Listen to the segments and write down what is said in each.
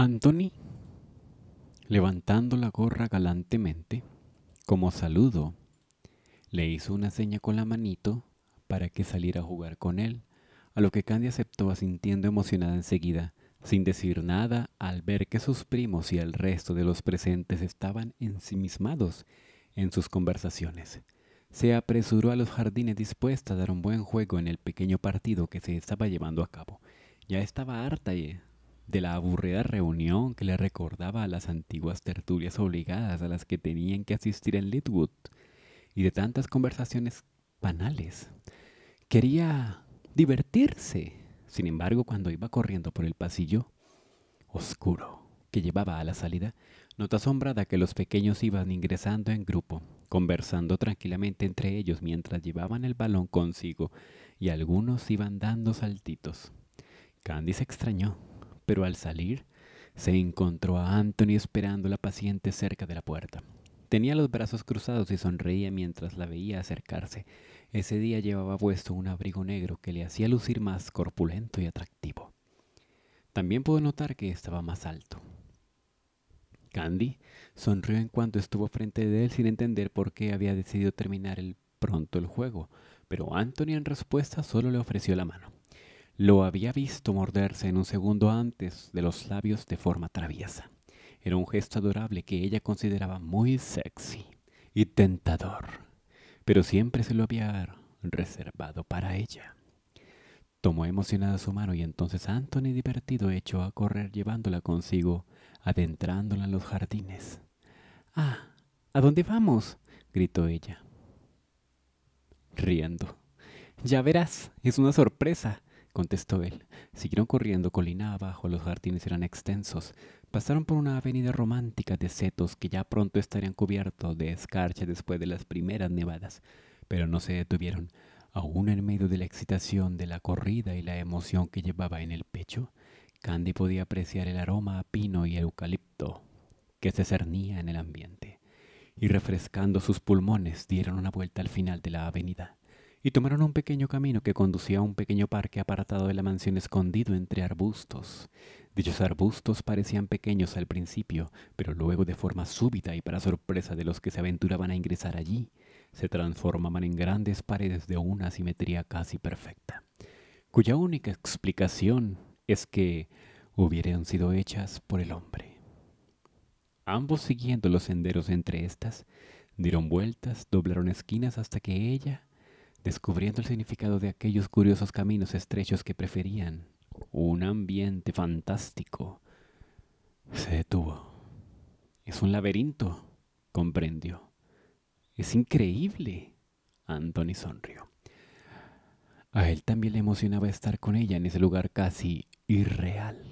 Anthony, levantando la gorra galantemente, como saludo, le hizo una seña con la manito para que saliera a jugar con él, a lo que Candy aceptó asintiendo emocionada enseguida, sin decir nada al ver que sus primos y el resto de los presentes estaban ensimismados en sus conversaciones. Se apresuró a los jardines dispuesta a dar un buen juego en el pequeño partido que se estaba llevando a cabo. Ya estaba harta y eh de la aburrida reunión que le recordaba a las antiguas tertulias obligadas a las que tenían que asistir en Litwood y de tantas conversaciones banales. Quería divertirse. Sin embargo, cuando iba corriendo por el pasillo oscuro que llevaba a la salida, nota asombrada que los pequeños iban ingresando en grupo, conversando tranquilamente entre ellos mientras llevaban el balón consigo y algunos iban dando saltitos. Candy se extrañó pero al salir se encontró a Anthony esperando a la paciente cerca de la puerta. Tenía los brazos cruzados y sonreía mientras la veía acercarse. Ese día llevaba puesto un abrigo negro que le hacía lucir más corpulento y atractivo. También pudo notar que estaba más alto. Candy sonrió en cuanto estuvo frente de él sin entender por qué había decidido terminar pronto el juego, pero Anthony en respuesta solo le ofreció la mano. Lo había visto morderse en un segundo antes de los labios de forma traviesa. Era un gesto adorable que ella consideraba muy sexy y tentador, pero siempre se lo había reservado para ella. Tomó emocionada su mano y entonces Anthony divertido echó a correr llevándola consigo, adentrándola en los jardines. Ah, ¿a dónde vamos? gritó ella, riendo. Ya verás, es una sorpresa contestó él. Siguieron corriendo colina abajo, los jardines eran extensos. Pasaron por una avenida romántica de setos que ya pronto estarían cubiertos de escarcha después de las primeras nevadas, pero no se detuvieron. Aún en medio de la excitación de la corrida y la emoción que llevaba en el pecho, Candy podía apreciar el aroma a pino y eucalipto que se cernía en el ambiente, y refrescando sus pulmones dieron una vuelta al final de la avenida y tomaron un pequeño camino que conducía a un pequeño parque apartado de la mansión escondido entre arbustos. Dichos arbustos parecían pequeños al principio, pero luego de forma súbita y para sorpresa de los que se aventuraban a ingresar allí, se transformaban en grandes paredes de una simetría casi perfecta, cuya única explicación es que hubieran sido hechas por el hombre. Ambos siguiendo los senderos entre estas, dieron vueltas, doblaron esquinas hasta que ella descubriendo el significado de aquellos curiosos caminos estrechos que preferían. Un ambiente fantástico. Se detuvo. Es un laberinto, comprendió. Es increíble. Anthony sonrió. A él también le emocionaba estar con ella en ese lugar casi irreal.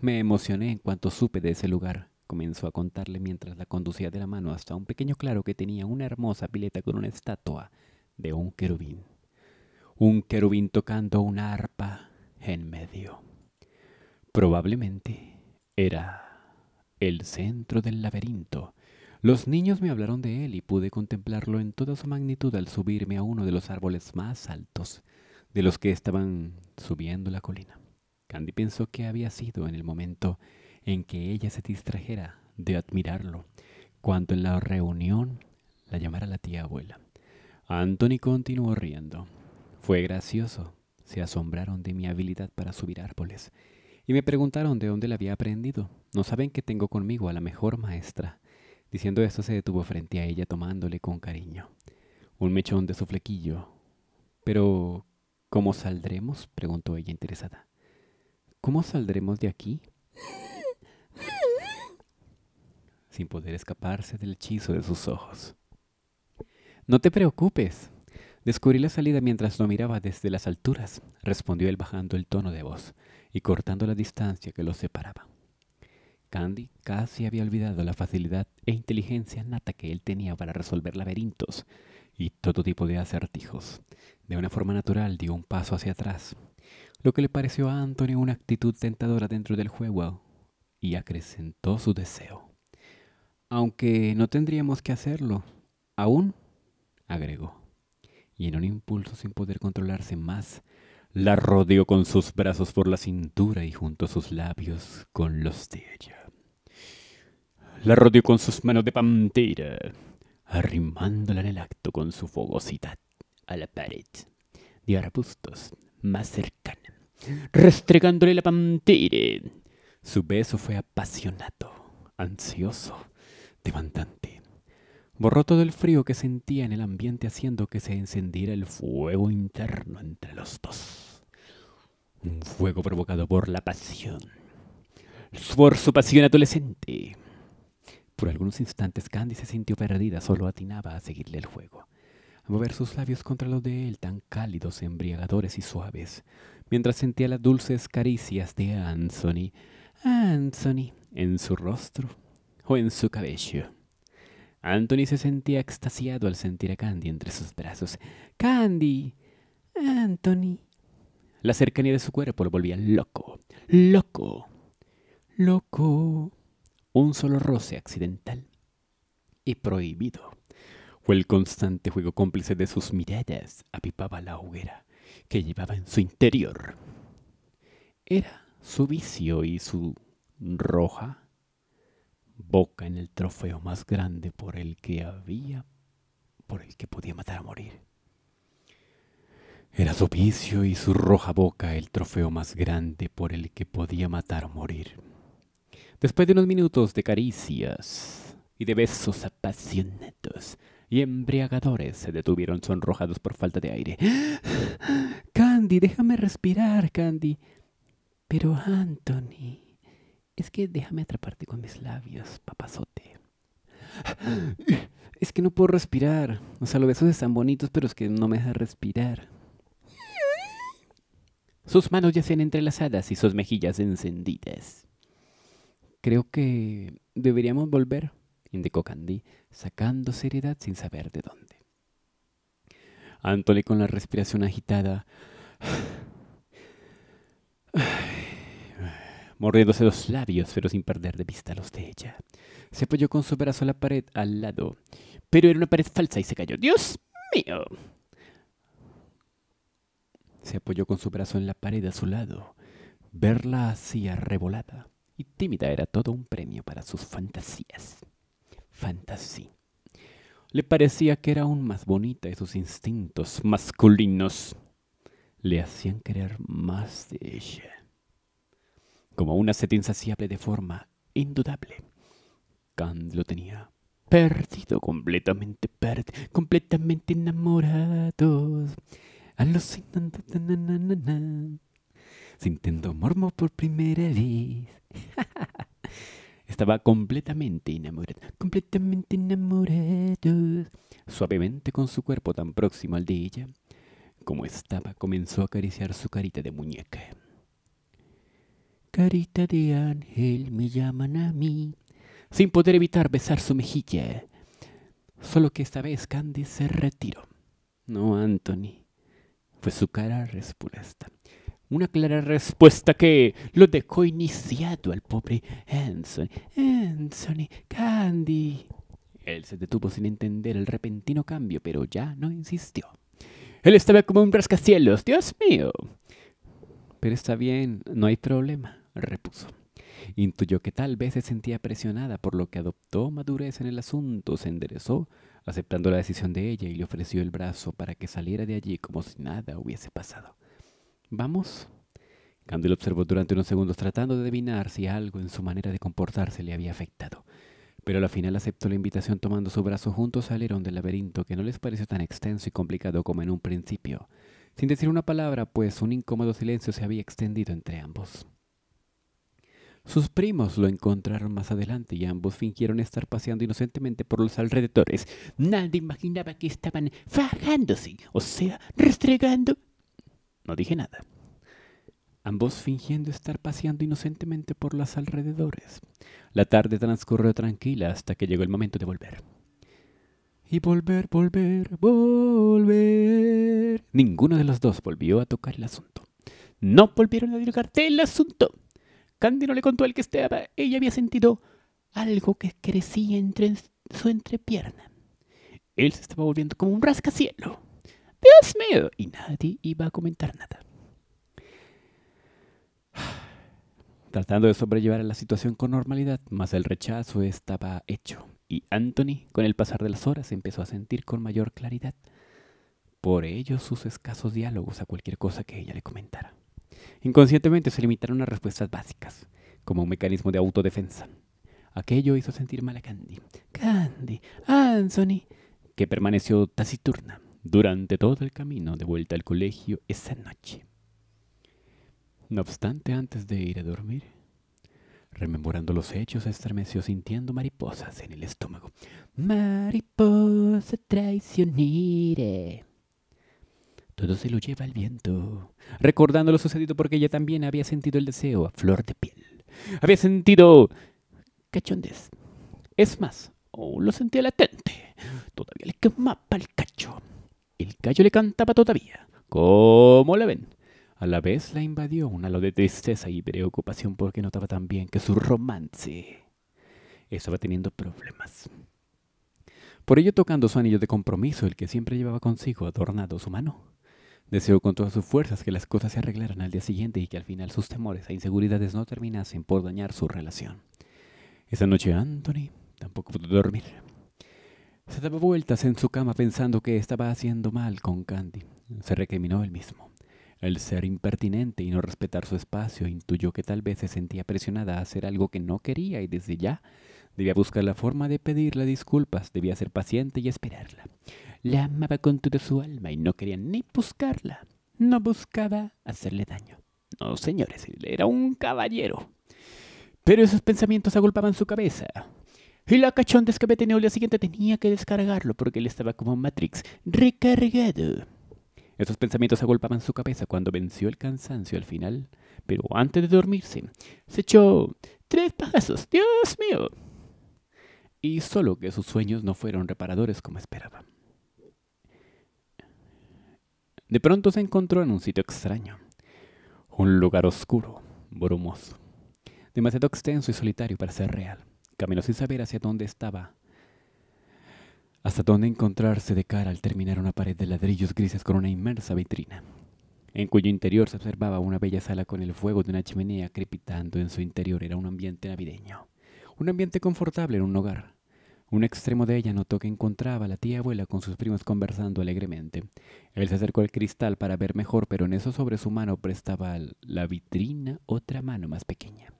Me emocioné en cuanto supe de ese lugar, comenzó a contarle mientras la conducía de la mano hasta un pequeño claro que tenía una hermosa pileta con una estatua de un querubín. Un querubín tocando una arpa en medio. Probablemente era el centro del laberinto. Los niños me hablaron de él y pude contemplarlo en toda su magnitud al subirme a uno de los árboles más altos de los que estaban subiendo la colina. Candy pensó que había sido en el momento en que ella se distrajera de admirarlo, cuando en la reunión la llamara la tía abuela. Anthony continuó riendo. Fue gracioso. Se asombraron de mi habilidad para subir árboles y me preguntaron de dónde la había aprendido. No saben que tengo conmigo a la mejor maestra. Diciendo esto se detuvo frente a ella tomándole con cariño. Un mechón de su flequillo. Pero, ¿cómo saldremos? preguntó ella interesada. ¿Cómo saldremos de aquí? Sin poder escaparse del hechizo de sus ojos. No te preocupes. Descubrí la salida mientras lo miraba desde las alturas, respondió él bajando el tono de voz y cortando la distancia que los separaba. Candy casi había olvidado la facilidad e inteligencia nata que él tenía para resolver laberintos y todo tipo de acertijos. De una forma natural dio un paso hacia atrás, lo que le pareció a Antonio una actitud tentadora dentro del juego y acrecentó su deseo. Aunque no tendríamos que hacerlo, aún agregó. Y en un impulso sin poder controlarse más, la rodeó con sus brazos por la cintura y a sus labios con los de ella. La rodeó con sus manos de pantera, arrimándola en el acto con su fogosidad a la pared de arbustos más cercana, restregándole la pantera. Su beso fue apasionado, ansioso, demandante Borró todo el frío que sentía en el ambiente haciendo que se encendiera el fuego interno entre los dos. Un fuego provocado por la pasión. Por su pasión adolescente. Por algunos instantes Candy se sintió perdida, solo atinaba a seguirle el juego. A mover sus labios contra los de él, tan cálidos, embriagadores y suaves, mientras sentía las dulces caricias de Anthony. Anthony, en su rostro o en su cabello. Anthony se sentía extasiado al sentir a Candy entre sus brazos. ¡Candy! ¡Anthony! La cercanía de su cuerpo lo volvía loco, loco, loco. Un solo roce accidental y prohibido. Fue el constante juego cómplice de sus miradas, apipaba la hoguera que llevaba en su interior. Era su vicio y su roja Boca en el trofeo más grande por el que había, por el que podía matar a morir. Era su vicio y su roja boca el trofeo más grande por el que podía matar a morir. Después de unos minutos de caricias y de besos apasionados y embriagadores, se detuvieron sonrojados por falta de aire. Candy, déjame respirar, Candy. Pero Anthony. Es que déjame atraparte con mis labios, papazote. Es que no puedo respirar. O sea, los besos están bonitos, pero es que no me deja respirar. Sus manos ya han entrelazadas y sus mejillas encendidas. Creo que deberíamos volver, indicó Candy, sacando seriedad sin saber de dónde. Antoli con la respiración agitada, mordiéndose los labios, pero sin perder de vista los de ella. Se apoyó con su brazo en la pared al lado, pero era una pared falsa y se cayó. ¡Dios mío! Se apoyó con su brazo en la pared a su lado. Verla así arrebolada y tímida era todo un premio para sus fantasías. Fantasía. Le parecía que era aún más bonita y sus instintos masculinos le hacían querer más de ella como una sed insaciable de forma indudable. Kant lo tenía perdido, completamente perdido, completamente enamorados, alucinando. Na, sintiendo mormo por primera vez. Estaba completamente enamorado, completamente enamorado. Suavemente con su cuerpo tan próximo al de ella, como estaba, comenzó a acariciar su carita de muñeca. Carita de ángel me llaman a mí, sin poder evitar besar su mejilla. Solo que esta vez Candy se retiró. No, Anthony, fue pues su cara respuesta. Una clara respuesta que lo dejó iniciado al pobre Anthony. Anthony, Candy. Él se detuvo sin entender el repentino cambio, pero ya no insistió. Él estaba como un rascacielos. Dios mío. Pero está bien, no hay problema, repuso. Intuyó que tal vez se sentía presionada, por lo que adoptó madurez en el asunto, se enderezó, aceptando la decisión de ella y le ofreció el brazo para que saliera de allí como si nada hubiese pasado. Vamos. lo observó durante unos segundos tratando de adivinar si algo en su manera de comportarse le había afectado, pero al final aceptó la invitación tomando su brazo juntos salieron del laberinto que no les pareció tan extenso y complicado como en un principio. Sin decir una palabra, pues un incómodo silencio se había extendido entre ambos. Sus primos lo encontraron más adelante y ambos fingieron estar paseando inocentemente por los alrededores. Nadie imaginaba que estaban fajándose, o sea, restregando. No dije nada. Ambos fingiendo estar paseando inocentemente por los alrededores. La tarde transcurrió tranquila hasta que llegó el momento de volver y volver, volver, volver. Ninguno de los dos volvió a tocar el asunto. No volvieron a dialogar el asunto. no le contó al que estaba. Ella había sentido algo que crecía entre su entrepierna. Él se estaba volviendo como un rascacielo. ¡Dios mío! Y nadie iba a comentar nada. Tratando de sobrellevar a la situación con normalidad, mas el rechazo estaba hecho y Anthony, con el pasar de las horas, empezó a sentir con mayor claridad por ello sus escasos diálogos a cualquier cosa que ella le comentara. Inconscientemente se limitaron a respuestas básicas, como un mecanismo de autodefensa. Aquello hizo sentir mal a Candy. Candy, Anthony, que permaneció taciturna durante todo el camino de vuelta al colegio esa noche. No obstante, antes de ir a dormir, Rememorando los hechos, estremeció sintiendo mariposas en el estómago. Mariposa traicionire. Todo se lo lleva el viento. Recordando lo sucedido porque ella también había sentido el deseo a flor de piel. Había sentido cachondez. Es más, oh, lo sentía latente. Todavía le quemaba el cacho. El cacho le cantaba todavía. ¿Cómo la ven? A la vez la invadió un halo de tristeza y preocupación porque notaba también que su romance estaba teniendo problemas. Por ello, tocando su anillo de compromiso, el que siempre llevaba consigo adornado su mano, deseó con todas sus fuerzas que las cosas se arreglaran al día siguiente y que al final sus temores e inseguridades no terminasen por dañar su relación. Esa noche Anthony tampoco pudo dormir. Se daba vueltas en su cama pensando que estaba haciendo mal con Candy. Se recriminó él mismo. El ser impertinente y no respetar su espacio intuyó que tal vez se sentía presionada a hacer algo que no quería y desde ya debía buscar la forma de pedirle disculpas, debía ser paciente y esperarla. La amaba con toda su alma y no quería ni buscarla. No buscaba hacerle daño. No, señores, él era un caballero. Pero esos pensamientos agolpaban su cabeza. Y la cachón que tenía el día siguiente tenía que descargarlo porque él estaba como Matrix, recargado. Esos pensamientos agolpaban su cabeza cuando venció el cansancio al final, pero antes de dormirse, se echó tres pasos, Dios mío. Y solo que sus sueños no fueron reparadores como esperaba. De pronto se encontró en un sitio extraño, un lugar oscuro, brumoso, demasiado extenso y solitario para ser real. Caminó sin saber hacia dónde estaba hasta donde encontrarse de cara al terminar una pared de ladrillos grises con una inmensa vitrina, en cuyo interior se observaba una bella sala con el fuego de una chimenea crepitando en su interior. Era un ambiente navideño, un ambiente confortable en un hogar. Un extremo de ella notó que encontraba a la tía abuela con sus primos conversando alegremente. Él se acercó al cristal para ver mejor, pero en eso sobre su mano prestaba la vitrina otra mano más pequeña.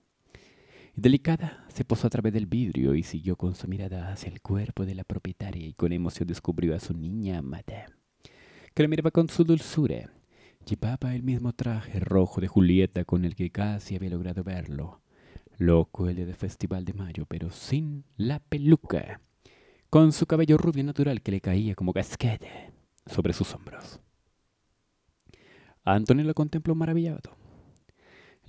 Delicada, se posó a través del vidrio y siguió con su mirada hacia el cuerpo de la propietaria y con emoción descubrió a su niña amada, que la miraba con su dulzura. Llevaba el mismo traje rojo de Julieta con el que casi había logrado verlo. Loco el de Festival de Mayo, pero sin la peluca. Con su cabello rubio natural que le caía como casquete sobre sus hombros. Antonio lo contempló maravillado.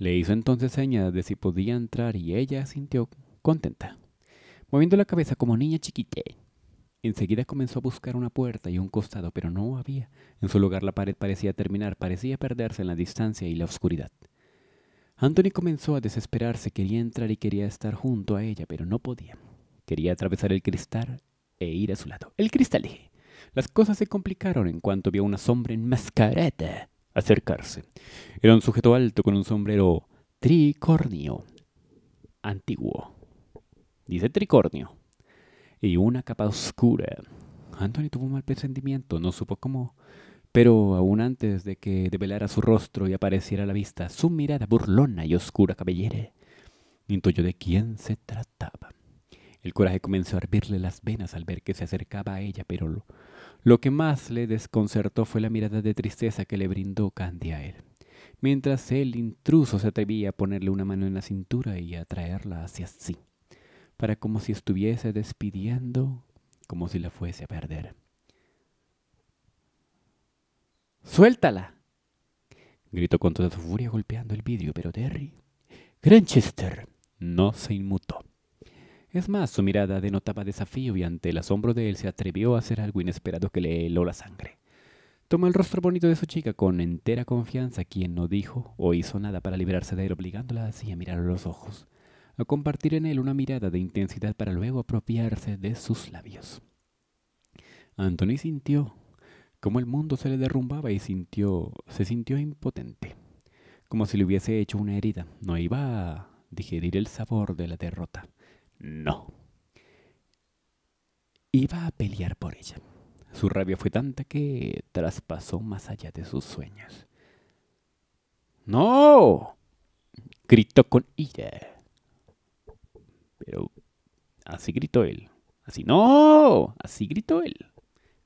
Le hizo entonces señas de si podía entrar y ella sintió contenta, moviendo la cabeza como niña chiquita. Enseguida comenzó a buscar una puerta y un costado, pero no había. En su lugar la pared parecía terminar, parecía perderse en la distancia y la oscuridad. Anthony comenzó a desesperarse, quería entrar y quería estar junto a ella, pero no podía. Quería atravesar el cristal e ir a su lado. El cristal. Las cosas se complicaron en cuanto vio una sombra enmascarada acercarse. Era un sujeto alto con un sombrero tricornio, antiguo. Dice tricornio. Y una capa oscura. Anthony tuvo un mal presentimiento, no supo cómo. Pero aún antes de que develara su rostro y apareciera a la vista su mirada burlona y oscura cabellera, intuyó de quién se trataba. El coraje comenzó a hervirle las venas al ver que se acercaba a ella, pero lo, lo que más le desconcertó fue la mirada de tristeza que le brindó Candy a él, mientras el intruso se atrevía a ponerle una mano en la cintura y a traerla hacia sí, para como si estuviese despidiendo, como si la fuese a perder. ¡Suéltala! gritó con toda su furia golpeando el vidrio, pero Terry, Granchester, no se inmutó. Es más, su mirada denotaba desafío y ante el asombro de él se atrevió a hacer algo inesperado que le heló la sangre. Tomó el rostro bonito de su chica con entera confianza, quien no dijo o hizo nada para liberarse de él, obligándola así a mirar a los ojos, a compartir en él una mirada de intensidad para luego apropiarse de sus labios. Anthony sintió como el mundo se le derrumbaba y sintió, se sintió impotente, como si le hubiese hecho una herida. No iba a digerir el sabor de la derrota no. Iba a pelear por ella. Su rabia fue tanta que traspasó más allá de sus sueños. ¡No! gritó con ira. Pero así gritó él. Así no, así gritó él.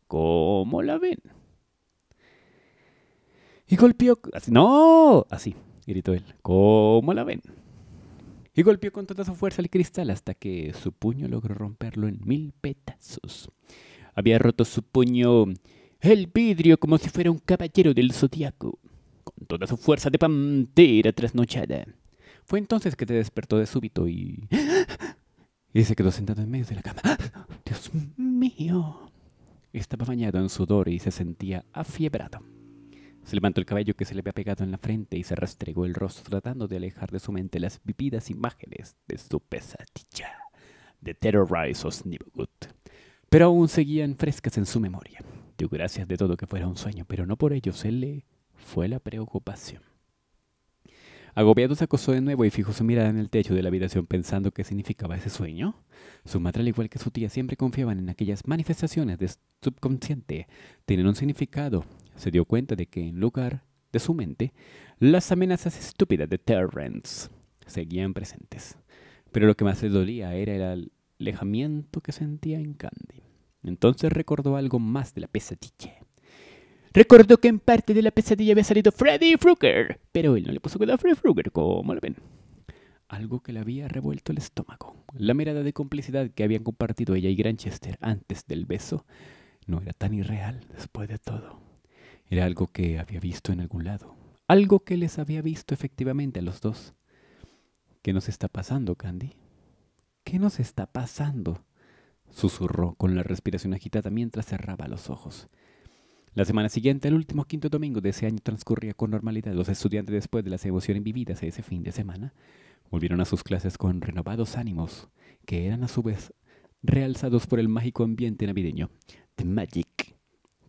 ¿Cómo la ven? Y golpeó. Así no, así gritó él. ¿Cómo la ven? y golpeó con toda su fuerza el cristal hasta que su puño logró romperlo en mil pedazos. Había roto su puño el vidrio como si fuera un caballero del zodiaco, con toda su fuerza de pantera trasnochada. Fue entonces que se despertó de súbito y... y se quedó sentado en medio de la cama. ¡Ah! ¡Dios mío! Estaba bañado en sudor y se sentía afiebrado. Se levantó el cabello que se le había pegado en la frente y se rastregó el rostro tratando de alejar de su mente las vividas imágenes de su pesadilla de Terrorize of Pero aún seguían frescas en su memoria. Dio gracias de todo que fuera un sueño, pero no por ello se le fue la preocupación. Agobiado se acosó de nuevo y fijó su mirada en el techo de la habitación pensando qué significaba ese sueño. Su madre, al igual que su tía, siempre confiaban en aquellas manifestaciones de subconsciente. Tienen un significado, se dio cuenta de que en lugar de su mente, las amenazas estúpidas de Terrence seguían presentes. Pero lo que más le dolía era el alejamiento que sentía en Candy. Entonces recordó algo más de la pesadilla. Recordó que en parte de la pesadilla había salido Freddy Krueger, pero él no le puso cuidado a Freddy Krueger, como lo ven. Algo que le había revuelto el estómago. La mirada de complicidad que habían compartido ella y Granchester antes del beso no era tan irreal después de todo. Era algo que había visto en algún lado. Algo que les había visto efectivamente a los dos. ¿Qué nos está pasando, Candy? ¿Qué nos está pasando? susurró con la respiración agitada mientras cerraba los ojos. La semana siguiente, el último quinto domingo de ese año, transcurría con normalidad. Los estudiantes, después de las emociones vividas ese fin de semana, volvieron a sus clases con renovados ánimos, que eran a su vez realzados por el mágico ambiente navideño, The Magic,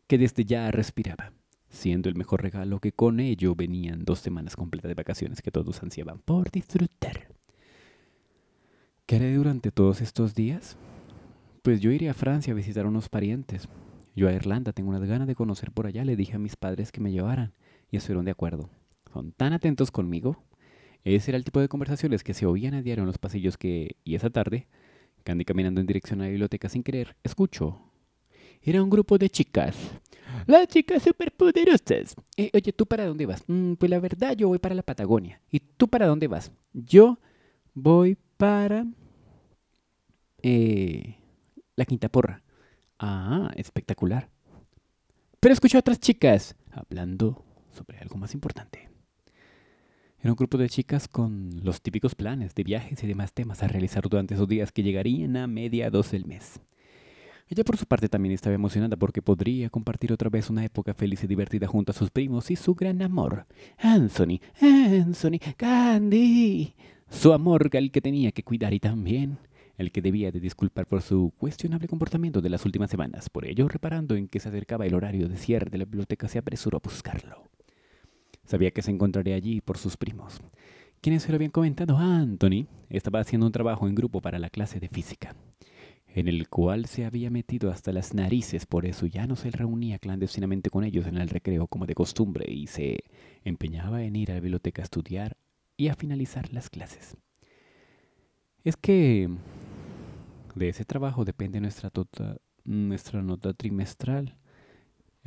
que desde ya respiraba siendo el mejor regalo que con ello venían dos semanas completas de vacaciones que todos ansiaban por disfrutar. ¿Qué haré durante todos estos días? Pues yo iré a Francia a visitar a unos parientes. Yo a Irlanda tengo unas ganas de conocer por allá, le dije a mis padres que me llevaran y estuvieron de acuerdo. Son tan atentos conmigo. Ese era el tipo de conversaciones que se oían a diario en los pasillos que, y esa tarde, que caminando en dirección a la biblioteca sin querer, escucho. Era un grupo de chicas las chicas superpoderosas. Eh, oye, ¿tú para dónde vas? Mm, pues la verdad, yo voy para la Patagonia. ¿Y tú para dónde vas? Yo voy para eh, la Quinta Porra. Ah, espectacular. Pero escuché a otras chicas hablando sobre algo más importante. Era un grupo de chicas con los típicos planes de viajes y demás temas a realizar durante esos días que llegarían a mediados del mes. Ella por su parte también estaba emocionada porque podría compartir otra vez una época feliz y divertida junto a sus primos y su gran amor. Anthony, Anthony, Candy. Su amor al que tenía que cuidar y también el que debía de disculpar por su cuestionable comportamiento de las últimas semanas. Por ello, reparando en que se acercaba el horario de cierre de la biblioteca, se apresuró a buscarlo. Sabía que se encontraría allí por sus primos. Quienes se lo habían comentado, Anthony estaba haciendo un trabajo en grupo para la clase de física en el cual se había metido hasta las narices, por eso ya no se reunía clandestinamente con ellos en el recreo como de costumbre y se empeñaba en ir a la biblioteca a estudiar y a finalizar las clases. Es que de ese trabajo depende nuestra, tota, nuestra nota trimestral.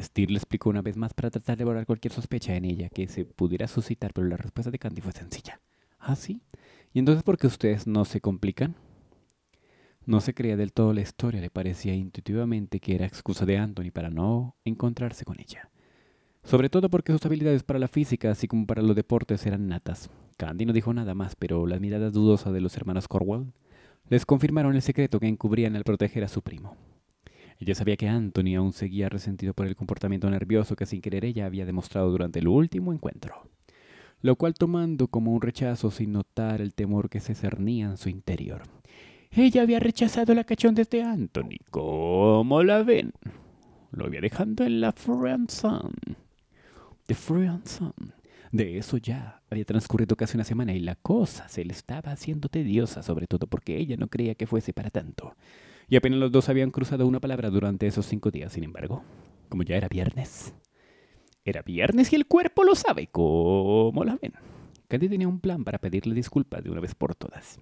Steele le explicó una vez más para tratar de borrar cualquier sospecha en ella que se pudiera suscitar, pero la respuesta de Candy fue sencilla. ¿Ah, sí? ¿Y entonces por qué ustedes no se complican? No se creía del todo la historia, le parecía intuitivamente que era excusa de Anthony para no encontrarse con ella. Sobre todo porque sus habilidades para la física, así como para los deportes, eran natas. Candy no dijo nada más, pero las miradas dudosas de los hermanos Corwell les confirmaron el secreto que encubrían al proteger a su primo. Ella sabía que Anthony aún seguía resentido por el comportamiento nervioso que sin querer ella había demostrado durante el último encuentro, lo cual tomando como un rechazo sin notar el temor que se cernía en su interior. Ella había rechazado la cachón de este Anthony. ¿Cómo la ven? Lo había dejado en la friendzone. The De eso ya había transcurrido casi una semana y la cosa se le estaba haciendo tediosa, sobre todo porque ella no creía que fuese para tanto. Y apenas los dos habían cruzado una palabra durante esos cinco días, sin embargo, como ya era viernes. Era viernes y el cuerpo lo sabe, ¿cómo la ven? Candy tenía un plan para pedirle disculpas de una vez por todas.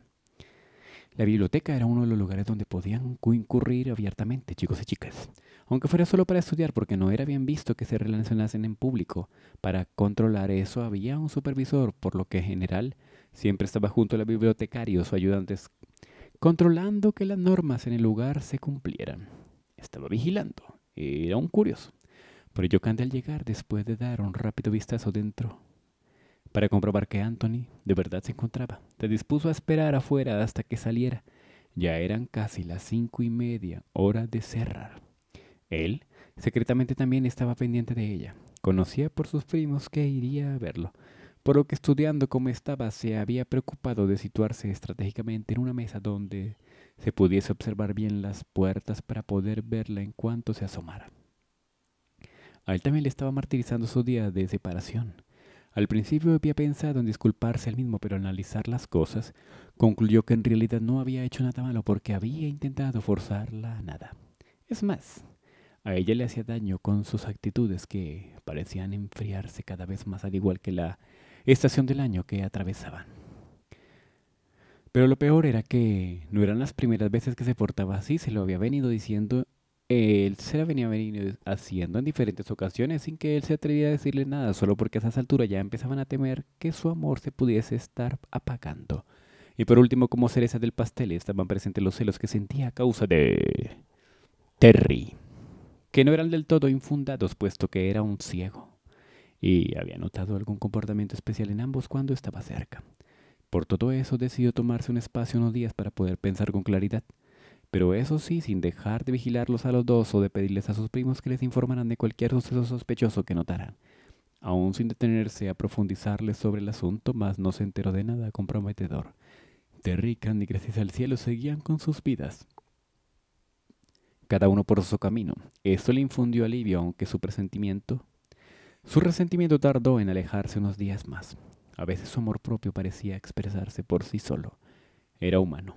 La biblioteca era uno de los lugares donde podían incurrir abiertamente chicos y chicas, aunque fuera solo para estudiar porque no era bien visto que se relacionasen en público. Para controlar eso había un supervisor, por lo que en general siempre estaba junto a la bibliotecaria o sus ayudantes, controlando que las normas en el lugar se cumplieran. Estaba vigilando, era un curioso. Por ello Candy al llegar después de dar un rápido vistazo dentro para comprobar que Anthony de verdad se encontraba, se dispuso a esperar afuera hasta que saliera. Ya eran casi las cinco y media, hora de cerrar. Él secretamente también estaba pendiente de ella. Conocía por sus primos que iría a verlo, por lo que estudiando cómo estaba se había preocupado de situarse estratégicamente en una mesa donde se pudiese observar bien las puertas para poder verla en cuanto se asomara. A él también le estaba martirizando su día de separación. Al principio había pensado en disculparse al mismo, pero analizar las cosas, concluyó que en realidad no había hecho nada malo porque había intentado forzarla a nada. Es más, a ella le hacía daño con sus actitudes que parecían enfriarse cada vez más al igual que la estación del año que atravesaban. Pero lo peor era que no eran las primeras veces que se portaba así, se lo había venido diciendo él se la venía haciendo en diferentes ocasiones sin que él se atreviera a decirle nada, solo porque a esas alturas ya empezaban a temer que su amor se pudiese estar apagando. Y por último, como cereza del pastel, estaban presentes los celos que sentía a causa de Terry, que no eran del todo infundados puesto que era un ciego, y había notado algún comportamiento especial en ambos cuando estaba cerca. Por todo eso decidió tomarse un espacio unos días para poder pensar con claridad pero eso sí, sin dejar de vigilarlos a los dos o de pedirles a sus primos que les informaran de cualquier suceso sospechoso que notaran. Aún sin detenerse a profundizarles sobre el asunto, más no se enteró de nada comprometedor. Terrican y gracias al cielo seguían con sus vidas. Cada uno por su camino. Esto le infundió alivio, aunque su presentimiento. Su resentimiento tardó en alejarse unos días más. A veces su amor propio parecía expresarse por sí solo. Era humano.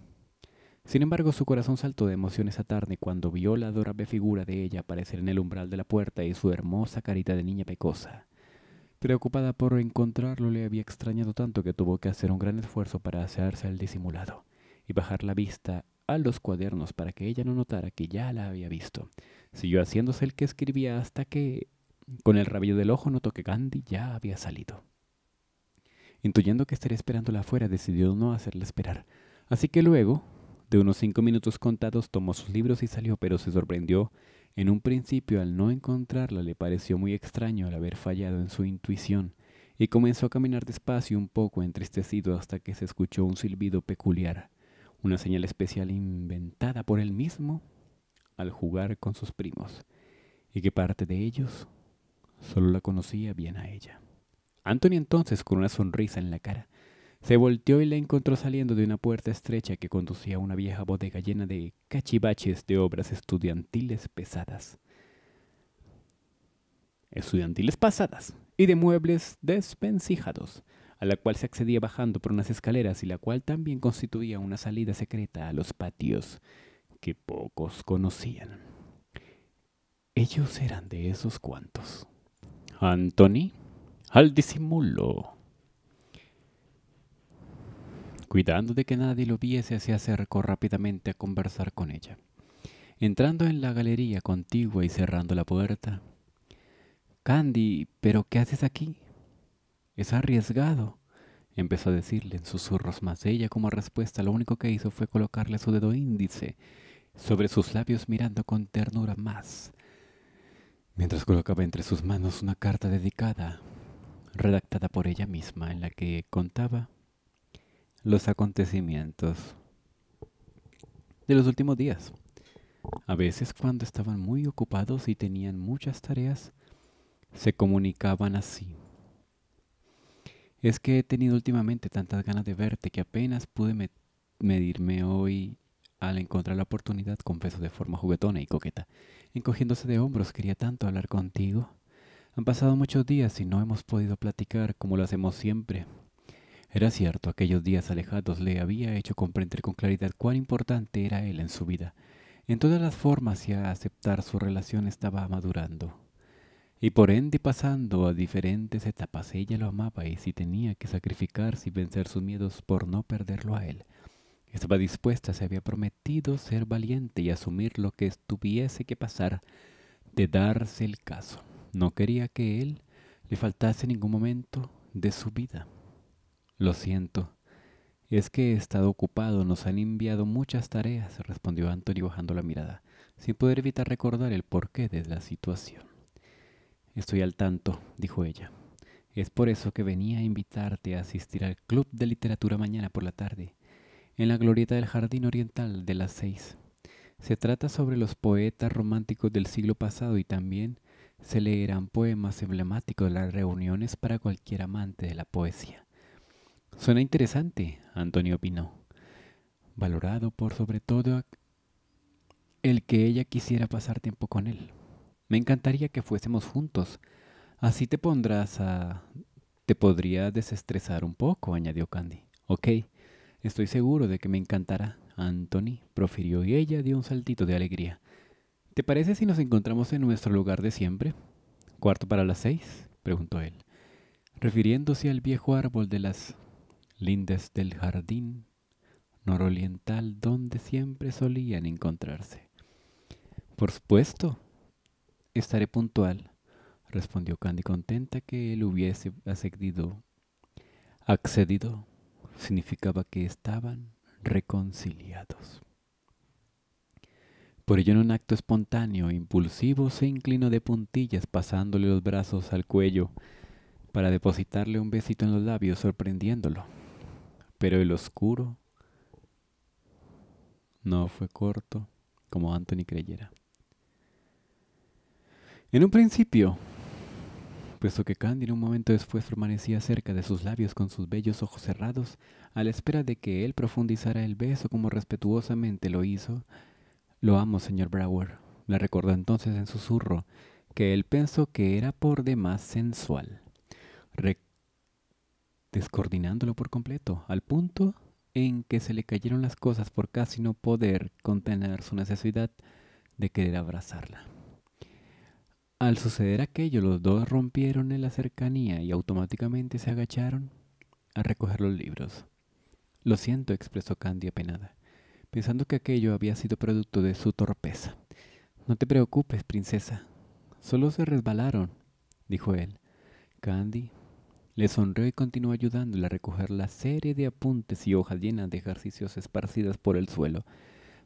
Sin embargo, su corazón saltó de emoción esa tarde cuando vio la adorable figura de ella aparecer en el umbral de la puerta y su hermosa carita de niña pecosa. Preocupada por encontrarlo, le había extrañado tanto que tuvo que hacer un gran esfuerzo para hacerse al disimulado y bajar la vista a los cuadernos para que ella no notara que ya la había visto. Siguió haciéndose el que escribía hasta que, con el rabillo del ojo, notó que Gandhi ya había salido. Intuyendo que estaría esperándola afuera, decidió no hacerla esperar. Así que luego, de unos cinco minutos contados tomó sus libros y salió, pero se sorprendió. En un principio, al no encontrarla, le pareció muy extraño al haber fallado en su intuición, y comenzó a caminar despacio un poco entristecido hasta que se escuchó un silbido peculiar, una señal especial inventada por él mismo al jugar con sus primos, y que parte de ellos solo la conocía bien a ella. Anthony entonces, con una sonrisa en la cara, se volteó y la encontró saliendo de una puerta estrecha que conducía a una vieja bodega llena de cachivaches de obras estudiantiles pesadas. Estudiantiles pasadas y de muebles desvencijados, a la cual se accedía bajando por unas escaleras y la cual también constituía una salida secreta a los patios que pocos conocían. Ellos eran de esos cuantos. Anthony, al disimulo Cuidando de que nadie lo viese, se acercó rápidamente a conversar con ella. Entrando en la galería contigua y cerrando la puerta. Candy, ¿pero qué haces aquí? Es arriesgado, empezó a decirle en susurros más ella como respuesta. Lo único que hizo fue colocarle su dedo índice sobre sus labios mirando con ternura más, mientras colocaba entre sus manos una carta dedicada, redactada por ella misma, en la que contaba los acontecimientos de los últimos días. A veces cuando estaban muy ocupados y tenían muchas tareas, se comunicaban así. Es que he tenido últimamente tantas ganas de verte que apenas pude medirme hoy al encontrar la oportunidad, confeso de forma juguetona y coqueta. Encogiéndose de hombros, quería tanto hablar contigo. Han pasado muchos días y no hemos podido platicar como lo hacemos siempre. Era cierto, aquellos días alejados le había hecho comprender con claridad cuán importante era él en su vida. En todas las formas y a aceptar su relación estaba madurando. Y por ende pasando a diferentes etapas, ella lo amaba y si tenía que sacrificarse y vencer sus miedos por no perderlo a él. Estaba dispuesta, se había prometido ser valiente y asumir lo que tuviese que pasar de darse el caso. No quería que él le faltase ningún momento de su vida. Lo siento. Es que he estado ocupado, nos han enviado muchas tareas, respondió Anthony bajando la mirada, sin poder evitar recordar el porqué de la situación. Estoy al tanto, dijo ella. Es por eso que venía a invitarte a asistir al Club de Literatura mañana por la tarde, en la glorieta del Jardín Oriental de las seis. Se trata sobre los poetas románticos del siglo pasado y también se leerán poemas emblemáticos de las reuniones para cualquier amante de la poesía. Suena interesante, Antonio opinó, valorado por sobre todo el que ella quisiera pasar tiempo con él. Me encantaría que fuésemos juntos. Así te pondrás a... te podría desestresar un poco, añadió Candy. Ok, estoy seguro de que me encantará, Anthony profirió y ella dio un saltito de alegría. ¿Te parece si nos encontramos en nuestro lugar de siempre? ¿Cuarto para las seis? preguntó él, refiriéndose al viejo árbol de las lindes del jardín nororiental donde siempre solían encontrarse. Por supuesto, estaré puntual, respondió Candy contenta que él hubiese accedido. Accedido significaba que estaban reconciliados. Por ello, en un acto espontáneo e impulsivo, se inclinó de puntillas, pasándole los brazos al cuello, para depositarle un besito en los labios, sorprendiéndolo pero el oscuro no fue corto como Anthony creyera. En un principio, puesto que Candy en un momento después permanecía cerca de sus labios con sus bellos ojos cerrados, a la espera de que él profundizara el beso como respetuosamente lo hizo, lo amo, señor Brower, le recordó entonces en susurro, que él pensó que era por demás sensual descoordinándolo por completo, al punto en que se le cayeron las cosas por casi no poder contener su necesidad de querer abrazarla. Al suceder aquello, los dos rompieron en la cercanía y automáticamente se agacharon a recoger los libros. Lo siento, expresó Candy apenada, pensando que aquello había sido producto de su torpeza. No te preocupes, princesa. Solo se resbalaron, dijo él. Candy le sonrió y continuó ayudándole a recoger la serie de apuntes y hojas llenas de ejercicios esparcidas por el suelo.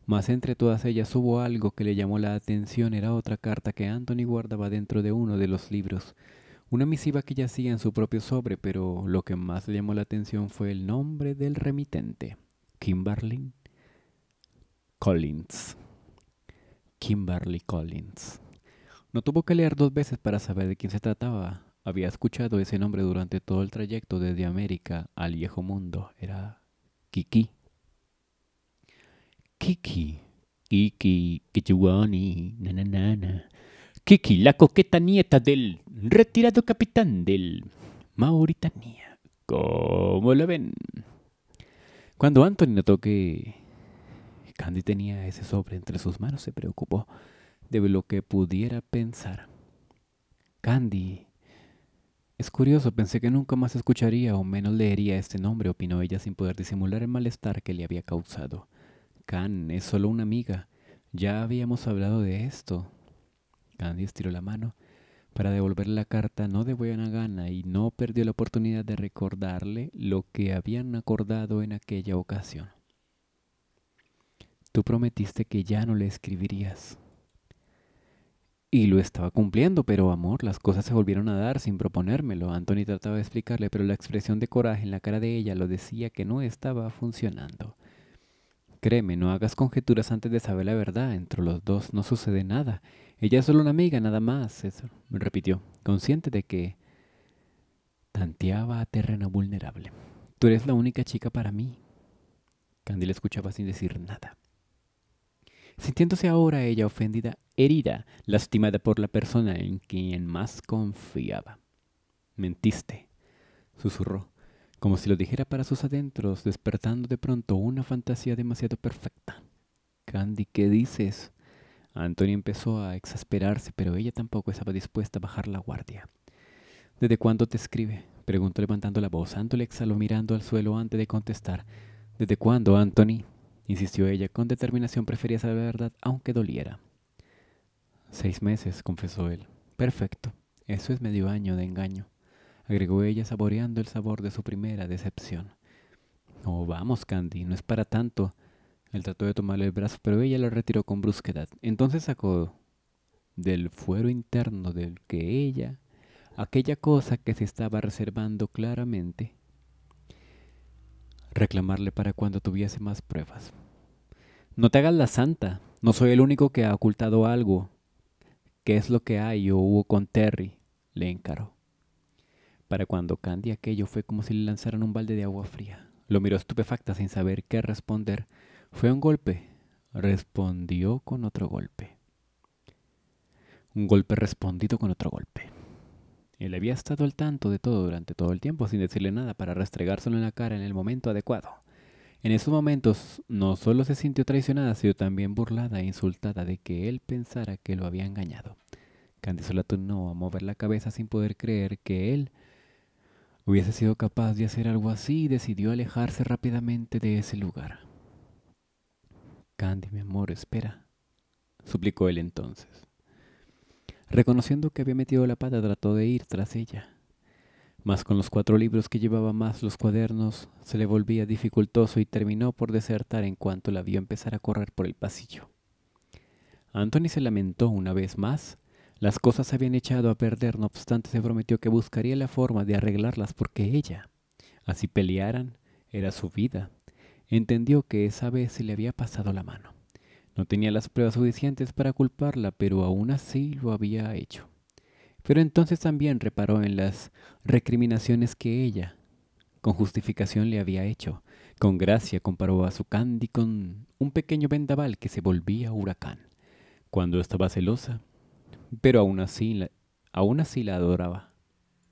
Mas entre todas ellas hubo algo que le llamó la atención. Era otra carta que Anthony guardaba dentro de uno de los libros. Una misiva que yacía en su propio sobre, pero lo que más le llamó la atención fue el nombre del remitente. Kimberly Collins. Kimberly Collins. No tuvo que leer dos veces para saber de quién se trataba. Había escuchado ese nombre durante todo el trayecto desde América al viejo mundo. Era Kiki. Kiki. Kiki, Kichiwani, nananana. Kiki, la coqueta nieta del retirado capitán del Mauritania. ¿Cómo lo ven? Cuando Anthony notó que Candy tenía ese sobre entre sus manos, se preocupó de lo que pudiera pensar. Candy es curioso, pensé que nunca más escucharía o menos leería este nombre, opinó ella sin poder disimular el malestar que le había causado. Can es solo una amiga. Ya habíamos hablado de esto. Candy estiró la mano para devolverle la carta no de buena gana y no perdió la oportunidad de recordarle lo que habían acordado en aquella ocasión. Tú prometiste que ya no le escribirías. Y lo estaba cumpliendo, pero amor, las cosas se volvieron a dar sin proponérmelo. Anthony trataba de explicarle, pero la expresión de coraje en la cara de ella lo decía que no estaba funcionando. Créeme, no hagas conjeturas antes de saber la verdad. Entre los dos no sucede nada. Ella es solo una amiga, nada más, Eso, me repitió, consciente de que tanteaba a terreno vulnerable. Tú eres la única chica para mí. Candy le escuchaba sin decir nada sintiéndose ahora ella ofendida, herida, lastimada por la persona en quien más confiaba. Mentiste, susurró, como si lo dijera para sus adentros, despertando de pronto una fantasía demasiado perfecta. Candy, ¿qué dices? Anthony empezó a exasperarse, pero ella tampoco estaba dispuesta a bajar la guardia. ¿Desde cuándo te escribe? preguntó levantando la voz. Anthony exhaló mirando al suelo antes de contestar. ¿Desde cuándo, Anthony? insistió ella con determinación, prefería saber la verdad, aunque doliera. Seis meses, confesó él. Perfecto. Eso es medio año de engaño, agregó ella, saboreando el sabor de su primera decepción. Oh, vamos, Candy, no es para tanto. Él trató de tomarle el brazo, pero ella lo retiró con brusquedad. Entonces sacó del fuero interno del que ella, aquella cosa que se estaba reservando claramente, reclamarle para cuando tuviese más pruebas. No te hagas la santa, no soy el único que ha ocultado algo. ¿Qué es lo que hay o hubo con Terry? le encaró. Para cuando Candy aquello fue como si le lanzaran un balde de agua fría. Lo miró estupefacta sin saber qué responder. Fue un golpe. Respondió con otro golpe. Un golpe respondido con otro golpe. Él había estado al tanto de todo durante todo el tiempo sin decirle nada para restregárselo en la cara en el momento adecuado. En esos momentos no solo se sintió traicionada, sino también burlada e insultada de que él pensara que lo había engañado. solo tornó a mover la cabeza sin poder creer que él hubiese sido capaz de hacer algo así y decidió alejarse rápidamente de ese lugar. Candy, mi amor, espera, suplicó él entonces. Reconociendo que había metido la pata, trató de ir tras ella. Mas con los cuatro libros que llevaba más los cuadernos, se le volvía dificultoso y terminó por desertar en cuanto la vio empezar a correr por el pasillo. Anthony se lamentó una vez más. Las cosas se habían echado a perder, no obstante se prometió que buscaría la forma de arreglarlas porque ella, así pelearan, era su vida. Entendió que esa vez se le había pasado la mano. No tenía las pruebas suficientes para culparla, pero aún así lo había hecho. Pero entonces también reparó en las recriminaciones que ella, con justificación, le había hecho. Con gracia comparó a su Candy con un pequeño vendaval que se volvía huracán, cuando estaba celosa, pero aún así, aún así la adoraba.